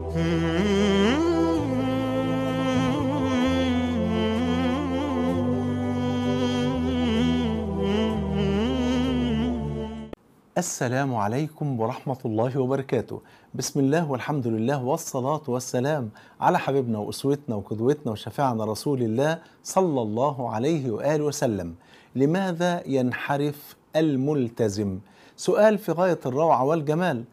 السلام عليكم ورحمة الله وبركاته بسم الله والحمد لله والصلاة والسلام على حبيبنا وأسوتنا وقدوتنا وشفيعنا رسول الله صلى الله عليه وآله وسلم لماذا ينحرف الملتزم؟ سؤال في غاية الروعة والجمال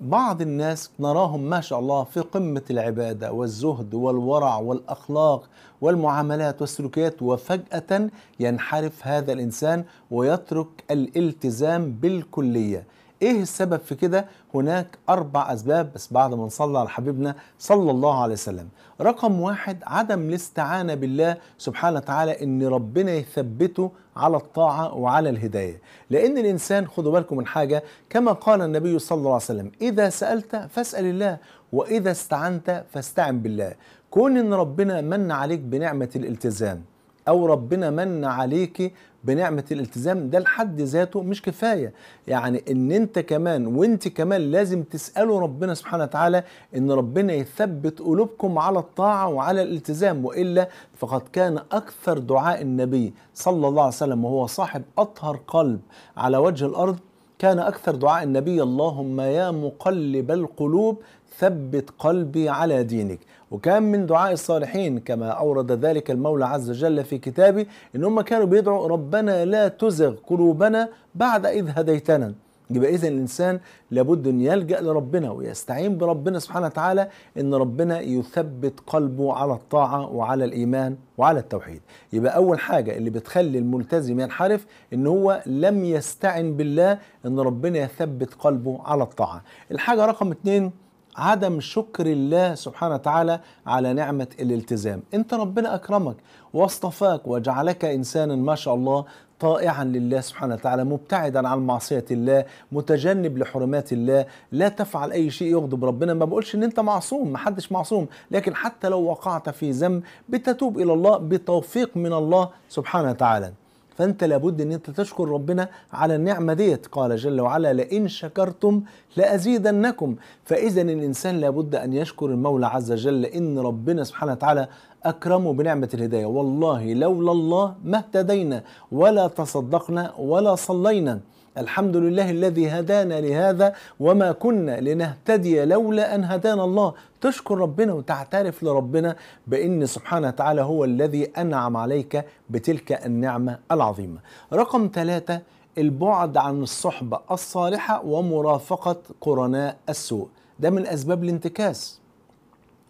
بعض الناس نراهم ما شاء الله في قمة العبادة والزهد والورع والأخلاق والمعاملات والسلوكيات وفجأة ينحرف هذا الإنسان ويترك الالتزام بالكلية ايه السبب في كده هناك اربع اسباب بس بعد ما نصلي على حبيبنا صلى الله عليه وسلم رقم واحد عدم الاستعانة بالله سبحانه وتعالى ان ربنا يثبته على الطاعة وعلى الهداية لأن الإنسان خدوا بالكم من حاجة كما قال النبي صلى الله عليه وسلم إذا سألت فاسأل الله وإذا استعنت فاستعن بالله كون إن ربنا من عليك بنعمة الالتزام او ربنا من عليك بنعمه الالتزام ده لحد ذاته مش كفايه يعني ان انت كمان وانت كمان لازم تسالوا ربنا سبحانه وتعالى ان ربنا يثبت قلوبكم على الطاعه وعلى الالتزام والا فقد كان اكثر دعاء النبي صلى الله عليه وسلم وهو صاحب اطهر قلب على وجه الارض كان أكثر دعاء النبي اللهم يا مقلب القلوب ثبت قلبي على دينك وكان من دعاء الصالحين كما أورد ذلك المولى عز وجل في كتابه إن هم كانوا بيدعوا ربنا لا تزغ قلوبنا بعد إذ هديتنا يبقى اذا الانسان لابد ان يلجا لربنا ويستعين بربنا سبحانه وتعالى ان ربنا يثبت قلبه على الطاعه وعلى الايمان وعلى التوحيد يبقى اول حاجه اللي بتخلي الملتزم ينحرف ان هو لم يستعن بالله ان ربنا يثبت قلبه على الطاعه الحاجه رقم اتنين عدم شكر الله سبحانه وتعالى على نعمة الالتزام انت ربنا أكرمك واصطفاك وجعلك إنسانا ما شاء الله طائعا لله سبحانه وتعالى مبتعدا عن معصية الله متجنب لحرمات الله لا تفعل أي شيء يغضب ربنا ما بقولش أن أنت معصوم ما حدش معصوم لكن حتى لو وقعت في ذنب بتتوب إلى الله بتوفيق من الله سبحانه وتعالى فانت لابد ان انت تشكر ربنا على النعمه ديت قال جل وعلا لئن شكرتم لازيدنكم فاذا الانسان لابد ان يشكر المولى عز وجل لان ربنا سبحانه وتعالى اكرمه بنعمه الهدايه والله لولا الله ما اهتدينا ولا تصدقنا ولا صلينا الحمد لله الذي هدانا لهذا وما كنا لنهتدي لولا ان هدانا الله تشكر ربنا وتعترف لربنا بان سبحانه وتعالى هو الذي انعم عليك بتلك النعمه العظيمه رقم ثلاثه البعد عن الصحبه الصالحه ومرافقه قرناء السوء ده من اسباب الانتكاس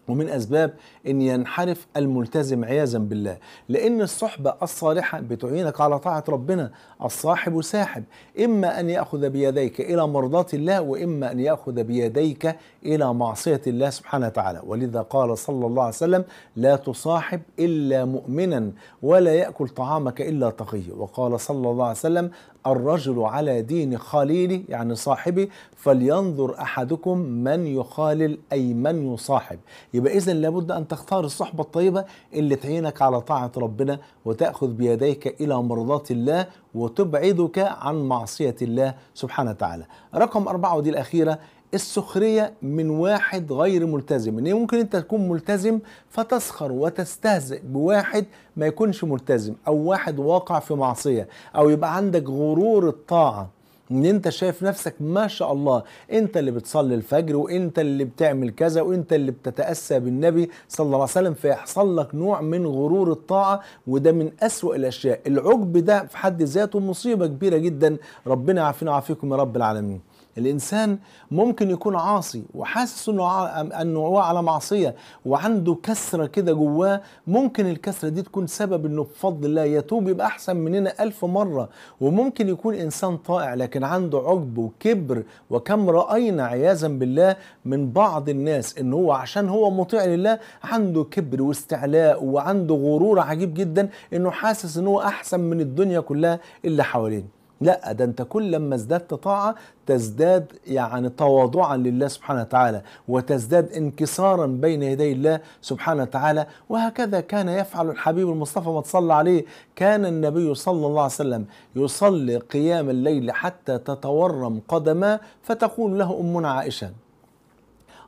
ومن اسباب أن ينحرف الملتزم عياذا بالله لأن الصحبة الصالحة بتعينك على طاعة ربنا الصاحب ساحب إما أن يأخذ بيديك إلى مرضاة الله وإما أن يأخذ بيديك إلى معصية الله سبحانه وتعالى ولذا قال صلى الله عليه وسلم لا تصاحب إلا مؤمنا ولا يأكل طعامك إلا تقي وقال صلى الله عليه وسلم الرجل على دين خليلي يعني صاحبي فلينظر أحدكم من يخالل أي من يصاحب يبقى إذا لابد أن تختار الصحبة الطيبة اللي تعينك على طاعة ربنا وتأخذ بيديك إلى مرضات الله وتبعدك عن معصية الله سبحانه وتعالى رقم أربعة ودي الأخيرة السخريه من واحد غير ملتزم ان ممكن انت تكون ملتزم فتسخر وتستهزئ بواحد ما يكونش ملتزم او واحد واقع في معصيه او يبقى عندك غرور الطاعه ان انت شايف نفسك ما شاء الله انت اللي بتصلي الفجر وانت اللي بتعمل كذا وانت اللي بتتأسى بالنبي صلى الله عليه وسلم فيحصل لك نوع من غرور الطاعة وده من اسوأ الاشياء العجب ده في حد ذاته مصيبة كبيرة جدا ربنا يعافينا ويعافيكم يا رب العالمين الانسان ممكن يكون عاصي وحاسس انه انه هو على معصيه وعنده كسره كده جواه ممكن الكسره دي تكون سبب انه بفضل الله يتوب يبقى احسن مننا ألف مره وممكن يكون انسان طائع لكن عنده عجب وكبر وكم راينا عياذا بالله من بعض الناس ان هو عشان هو مطيع لله عنده كبر واستعلاء وعنده غرور عجيب جدا انه حاسس ان هو احسن من الدنيا كلها اللي حواليه لا ده انت كل لما ازددت طاعة تزداد يعني تواضعا لله سبحانه وتعالى وتزداد انكسارا بين يدي الله سبحانه وتعالى وهكذا كان يفعل الحبيب المصطفى ما تصلى عليه كان النبي صلى الله عليه وسلم يصلي قيام الليل حتى تتورم قدماه فتقول له أمنا عائشة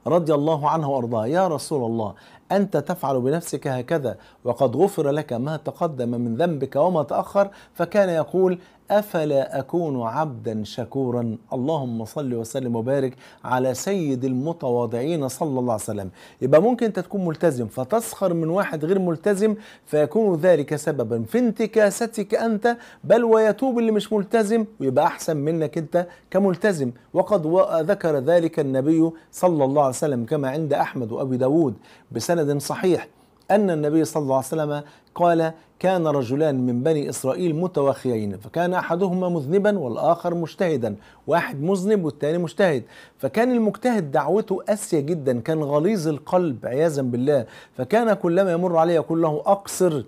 رضي الله عنه وارضاه يا رسول الله انت تفعل بنفسك هكذا وقد غفر لك ما تقدم من ذنبك وما تاخر فكان يقول افلا اكون عبدا شكورا اللهم صل وسلم وبارك على سيد المتواضعين صلى الله عليه وسلم يبقى ممكن انت تكون ملتزم فتسخر من واحد غير ملتزم فيكون ذلك سببا في انتكاستك انت بل ويتوب اللي مش ملتزم ويبقى احسن منك انت كملتزم وقد ذكر ذلك النبي صلى الله عليه وسلم كما عند احمد وابي داود بسند صحيح أن النبي صلى الله عليه وسلم قال كان رجلان من بني إسرائيل متوخيين فكان أحدهما مذنبا والآخر مجتهدا واحد مذنب والثاني مجتهد فكان المجتهد دعوته قاسية جدا كان غليظ القلب عياذا بالله فكان كلما يمر عليه يقول له أقصر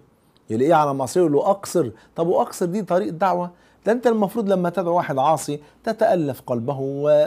يلاقيه على معصيه يقول له أقصر طب وأقصر دي طريق دعوة ده انت المفروض لما تدعو واحد عاصي تتألف قلبه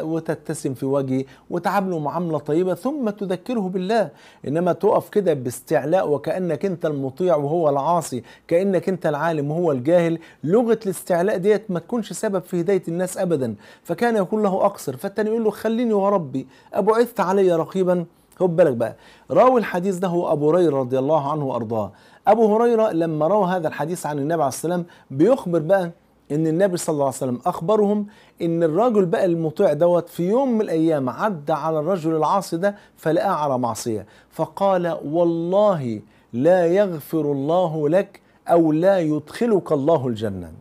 وتبتسم في وجهه وتعامله معاملة طيبة ثم تذكره بالله انما تقف كده باستعلاء وكأنك انت المطيع وهو العاصي كأنك انت العالم وهو الجاهل لغة الاستعلاء ديت ما تكونش سبب في هداية الناس ابدا فكان يقول له اقصر فالتاني يقول له خليني وربي ابعثت علي رقيبا خد بالك بقى راوي الحديث ده هو ابو هريره رضي الله عنه وارضاه ابو هريره لما روى هذا الحديث عن النبي عليه الصلاه والسلام بيخبر بقى ان النبي صلى الله عليه وسلم اخبرهم ان الرجل بقى المطيع دوت في يوم من الايام عدى على الرجل العاصي ده فلقاه على معصيه فقال والله لا يغفر الله لك او لا يدخلك الله الجنه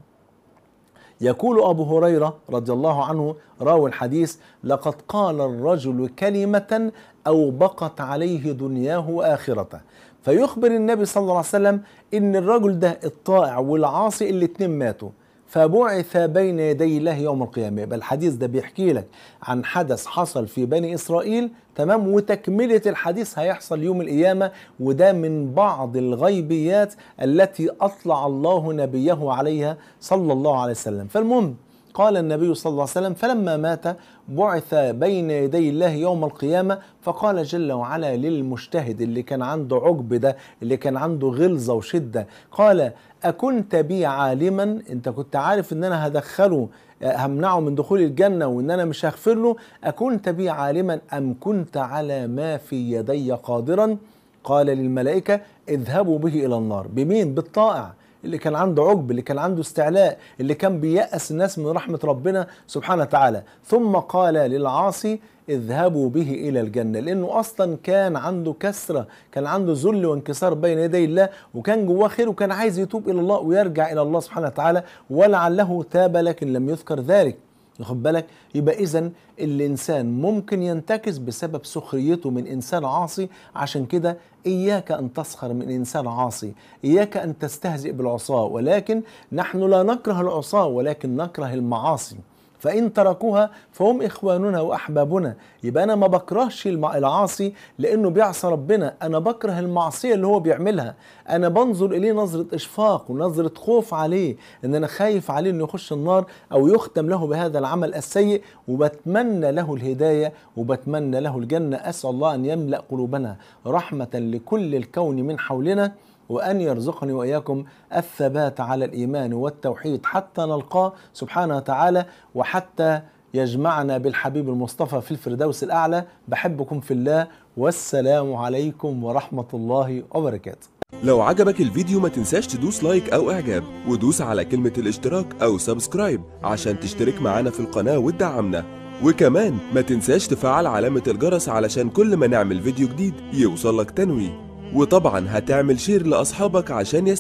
يقول أبو هريرة رضي الله عنه راوي الحديث لقد قال الرجل كلمة أو بقت عليه دنياه وآخرته فيخبر النبي صلى الله عليه وسلم إن الرجل ده الطائع والعاصي الاثنين ماتوا فبعث بين يدي الله يوم القيامة يبقى الحديث ده بيحكي لك عن حدث حصل في بني إسرائيل تمام وتكملة الحديث هيحصل يوم القيامة وده من بعض الغيبيات التي أطلع الله نبيه عليها صلى الله عليه وسلم فالمهم قال النبي صلى الله عليه وسلم فلما مات بعث بين يدي الله يوم القيامة فقال جل وعلا للمجتهد اللي كان عنده عجب ده اللي كان عنده غلظة وشدة قال أكنت بي عالما أنت كنت عارف أن أنا هدخله همنعه من دخول الجنة وأن أنا مش هغفر له أكنت بي عالما أم كنت على ما في يدي قادرا قال للملائكة اذهبوا به إلى النار بمين بالطائع اللي كان عنده عجب اللي كان عنده استعلاء اللي كان بيأس الناس من رحمة ربنا سبحانه وتعالى ثم قال للعاصي اذهبوا به إلى الجنة لأنه أصلا كان عنده كسرة كان عنده ذل وانكسار بين يدي الله وكان جواه خير وكان عايز يتوب إلى الله ويرجع إلى الله سبحانه وتعالى ولعله تاب لكن لم يذكر ذلك واخد بالك يبقى اذا الانسان ممكن ينتكس بسبب سخريته من انسان عاصي عشان كده اياك ان تسخر من انسان عاصي اياك ان تستهزئ بالعصاه ولكن نحن لا نكره العصاه ولكن نكره المعاصي فإن تركوها فهم إخواننا وأحبابنا يبقى أنا ما بكرهش العاصي لأنه بيعصى ربنا أنا بكره المعصية اللي هو بيعملها أنا بنظر إليه نظرة إشفاق ونظرة خوف عليه إن أنا خايف عليه إنه يخش النار أو يختم له بهذا العمل السيء وبتمنى له الهداية وبتمنى له الجنة أسأل الله أن يملأ قلوبنا رحمة لكل الكون من حولنا وأن يرزقني وإياكم الثبات على الإيمان والتوحيد حتى نلقاه سبحانه وتعالى وحتى يجمعنا بالحبيب المصطفى في الفردوس الأعلى بحبكم في الله والسلام عليكم ورحمة الله وبركاته لو عجبك الفيديو ما تنساش تدوس لايك أو إعجاب ودوس على كلمة الاشتراك أو سبسكرايب عشان تشترك معانا في القناة وتدعمنا وكمان ما تنساش تفعل علامة الجرس علشان كل ما نعمل فيديو جديد يوصلك تنويه وطبعا هتعمل شير لأصحابك عشان يست...